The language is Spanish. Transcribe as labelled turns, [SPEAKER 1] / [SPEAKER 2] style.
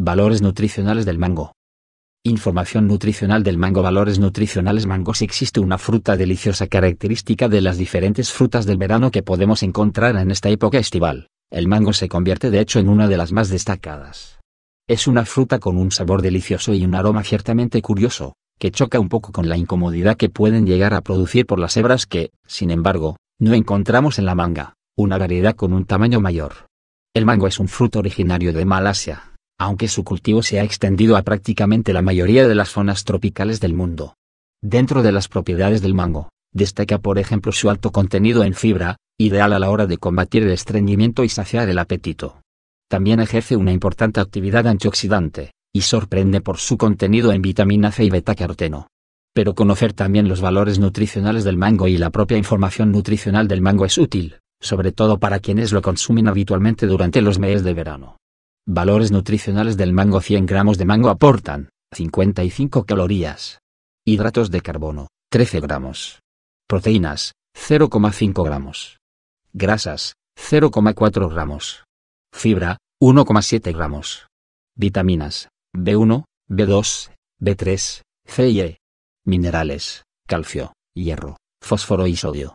[SPEAKER 1] Valores nutricionales del mango. Información nutricional del mango Valores nutricionales mangos Existe una fruta deliciosa característica de las diferentes frutas del verano que podemos encontrar en esta época estival. El mango se convierte de hecho en una de las más destacadas. Es una fruta con un sabor delicioso y un aroma ciertamente curioso, que choca un poco con la incomodidad que pueden llegar a producir por las hebras que, sin embargo, no encontramos en la manga, una variedad con un tamaño mayor. El mango es un fruto originario de Malasia, aunque su cultivo se ha extendido a prácticamente la mayoría de las zonas tropicales del mundo. Dentro de las propiedades del mango, destaca por ejemplo su alto contenido en fibra, ideal a la hora de combatir el estreñimiento y saciar el apetito. También ejerce una importante actividad antioxidante, y sorprende por su contenido en vitamina C y beta-caroteno. Pero conocer también los valores nutricionales del mango y la propia información nutricional del mango es útil, sobre todo para quienes lo consumen habitualmente durante los meses de verano. Valores nutricionales del mango 100 gramos de mango aportan 55 calorías. Hidratos de carbono 13 gramos. Proteínas 0,5 gramos. Grasas 0,4 gramos. Fibra 1,7 gramos. Vitaminas B1, B2, B3, C y E. Minerales, calcio, hierro, fósforo y sodio.